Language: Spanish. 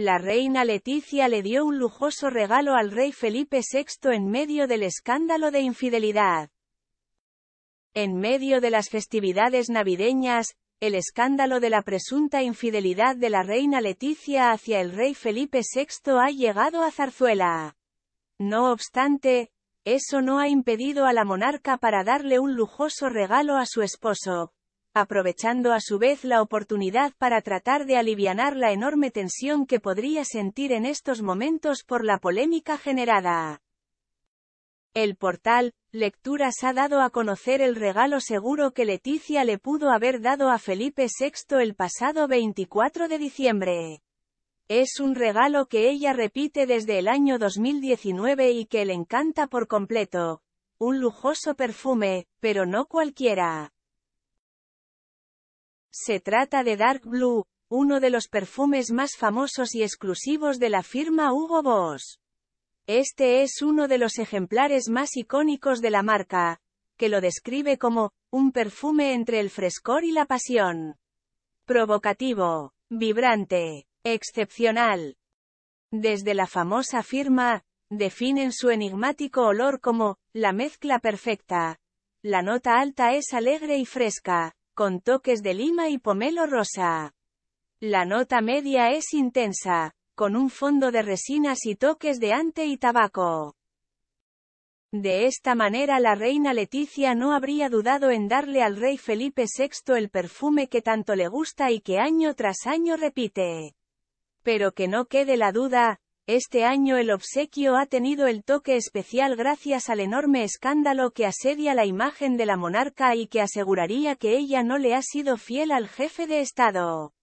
La reina Leticia le dio un lujoso regalo al rey Felipe VI en medio del escándalo de infidelidad. En medio de las festividades navideñas, el escándalo de la presunta infidelidad de la reina Leticia hacia el rey Felipe VI ha llegado a Zarzuela. No obstante, eso no ha impedido a la monarca para darle un lujoso regalo a su esposo, aprovechando a su vez la oportunidad para tratar de alivianar la enorme tensión que podría sentir en estos momentos por la polémica generada. El portal, Lecturas ha dado a conocer el regalo seguro que Leticia le pudo haber dado a Felipe VI el pasado 24 de diciembre. Es un regalo que ella repite desde el año 2019 y que le encanta por completo. Un lujoso perfume, pero no cualquiera. Se trata de Dark Blue, uno de los perfumes más famosos y exclusivos de la firma Hugo Boss. Este es uno de los ejemplares más icónicos de la marca, que lo describe como, un perfume entre el frescor y la pasión. Provocativo, vibrante, excepcional. Desde la famosa firma, definen su enigmático olor como, la mezcla perfecta. La nota alta es alegre y fresca, con toques de lima y pomelo rosa. La nota media es intensa, con un fondo de resinas y toques de ante y tabaco. De esta manera la reina Leticia no habría dudado en darle al rey Felipe VI el perfume que tanto le gusta y que año tras año repite. Pero que no quede la duda, este año el obsequio ha tenido el toque especial gracias al enorme escándalo que asedia la imagen de la monarca y que aseguraría que ella no le ha sido fiel al jefe de Estado.